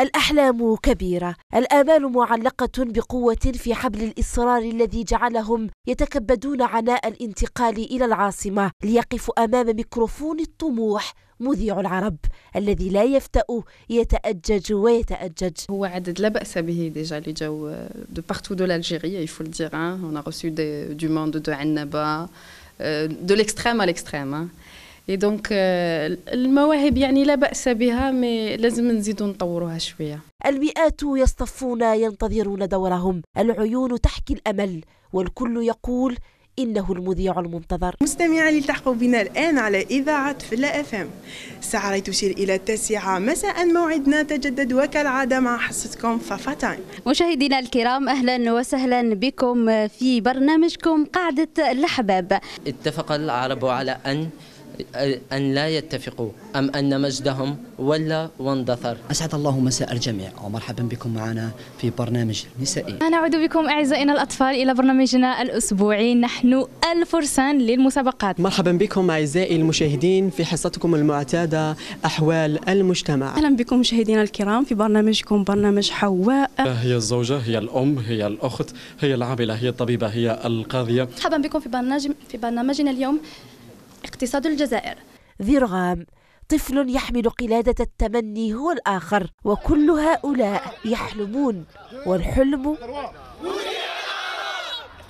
الأحلام كبيرة، الآمال معلقة بقوة في حبل الإصرار الذي جعلهم يتكبدون عناء الانتقال إلى العاصمة ليقفوا أمام ميكروفون الطموح مذيع العرب الذي لا يفتأ يتأجج ويتأجج هو عدد لا بأس به ديجا اللي جاو دو بارتو دو لالجيري il faut le dire hein. on a reçu des, du monde de euh، de l'extrême à l'extrême hein. اي دونك euh, المواهب يعني لا باس بها مي لازم نزيدو نطوروها شويه المئات يصطفون ينتظرون دورهم العيون تحكي الامل والكل يقول إنه المذيع المنتظر مستمعي التحقوا بنا الآن على إذاعة فلا ام الساعة تشير إلى التاسعة مساء موعدنا تجدد وكالعادة مع حصتكم فافا تايم مشاهدينا الكرام أهلا وسهلا بكم في برنامجكم قاعدة الأحباب اتفق العرب على أن أن لا يتفقوا أم أن مجدهم ولى واندثر أسعد الله مساء الجميع ومرحبا بكم معنا في برنامج نسائي نعود بكم أعزائنا الأطفال إلى برنامجنا الأسبوعي نحن الفرسان للمسابقات مرحبا بكم أعزائي المشاهدين في حصتكم المعتادة أحوال المجتمع أهلا بكم مشاهدينا الكرام في برنامجكم برنامج حواء هي الزوجة هي الأم هي الأخت هي العاملة هي الطبيبة هي القاضية مرحبا بكم في برنامج في برنامجنا اليوم اقتصاد الجزائر ذي رغام طفل يحمل قلادة التمني هو الآخر وكل هؤلاء يحلمون والحلم